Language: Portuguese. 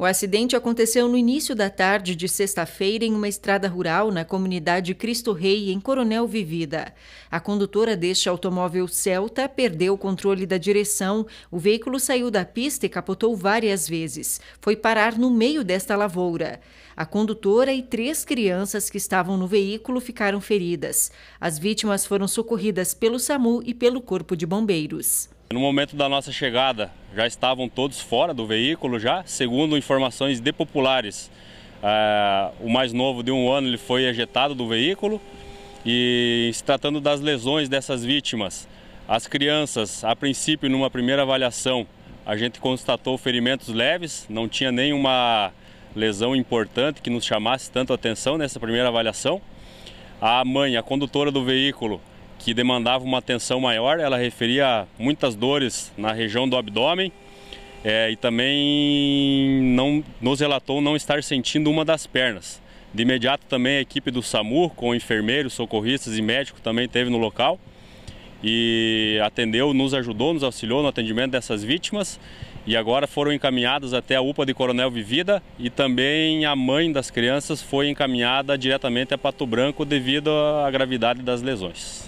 O acidente aconteceu no início da tarde de sexta-feira em uma estrada rural na comunidade Cristo Rei, em Coronel Vivida. A condutora deste automóvel Celta perdeu o controle da direção, o veículo saiu da pista e capotou várias vezes. Foi parar no meio desta lavoura. A condutora e três crianças que estavam no veículo ficaram feridas. As vítimas foram socorridas pelo SAMU e pelo Corpo de Bombeiros. No momento da nossa chegada, já estavam todos fora do veículo já, segundo informações de populares. Eh, o mais novo de um ano ele foi ejetado do veículo e se tratando das lesões dessas vítimas, as crianças, a princípio, numa primeira avaliação, a gente constatou ferimentos leves, não tinha nenhuma lesão importante que nos chamasse tanto atenção nessa primeira avaliação. A mãe, a condutora do veículo, que demandava uma atenção maior. Ela referia muitas dores na região do abdômen é, e também não, nos relatou não estar sentindo uma das pernas. De imediato também a equipe do SAMU, com enfermeiros, socorristas e médico também teve no local e atendeu, nos ajudou, nos auxiliou no atendimento dessas vítimas e agora foram encaminhadas até a UPA de Coronel Vivida e também a mãe das crianças foi encaminhada diretamente a Pato Branco devido à gravidade das lesões.